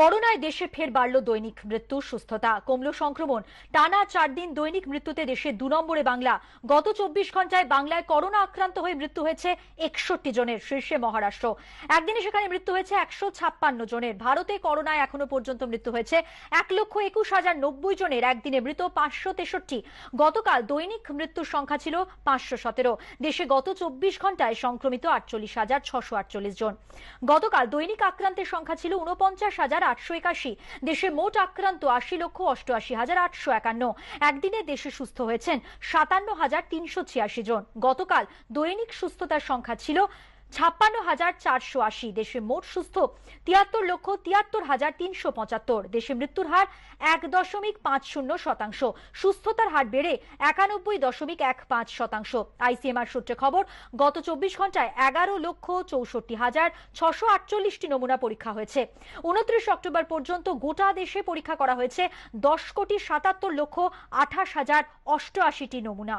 করোনায় দেশে ফের বাড়ল দৈনিক মৃত্যু সুস্থতা কমল সংক্রমণ টানা চার দিন দৈনিক মৃত্যুতে দেশে দু নম্বরে বাংলা গত চব্বিশ ঘন্টায় বাংলায় করোনা আক্রান্ত হয়ে মৃত্যু হয়েছে একষট্টি জনের শীর্ষে মহারাষ্ট্র একদিনে সেখানে মৃত্যু হয়েছে একশো ছাপ্পান্ন জনের ভারতে করোনায় এখনো পর্যন্ত মৃত্যু হয়েছে এক লক্ষ একুশ হাজার নব্বই জনের একদিনে মৃত পাঁচশো তেষট্টি গতকাল দৈনিক মৃত্যুর সংখ্যা ছিল পাঁচশো সতেরো দেশে গত চব্বিশ ঘন্টায় সংক্রমিত আটচল্লিশ হাজার ছশো আটচল্লিশ জন গতকাল দৈনিক আক্রান্তের সংখ্যা ছিল উনপঞ্চাশ হাজার আটশো একাশি দেশে মোট আক্রান্ত আশি লক্ষ অষ্টআশি হাজার আটশো একান্ন একদিনে দেশে সুস্থ হয়েছেন সাতান্ন হাজার তিনশো ছিয়াশি জন গতকাল দৈনিক সুস্থতার সংখ্যা ছিল ছাপ্পান্ন হাজার চারশো আশি দেশে মোট সুস্থ তিয়াত্তর লক্ষ তিয়াত্তর হাজার তিনশো পঁচাত্তর দেশে মৃত্যুর হার এক দশমিক পাঁচ শূন্য শতাংশ সুস্থতার হার বেড়ে একানব্বই দশমিক এক পাঁচ শতাংশ আইসিএমআর সূত্রে খবর গত চব্বিশ ঘন্টায় এগারো লক্ষ চৌষট্টি হাজার ছশো আটচল্লিশটি নমুনা পরীক্ষা হয়েছে উনত্রিশ অক্টোবর পর্যন্ত গোটা দেশে পরীক্ষা করা হয়েছে দশ কোটি সাতাত্তর লক্ষ আঠাশ হাজার অষ্টআশিটি নমুনা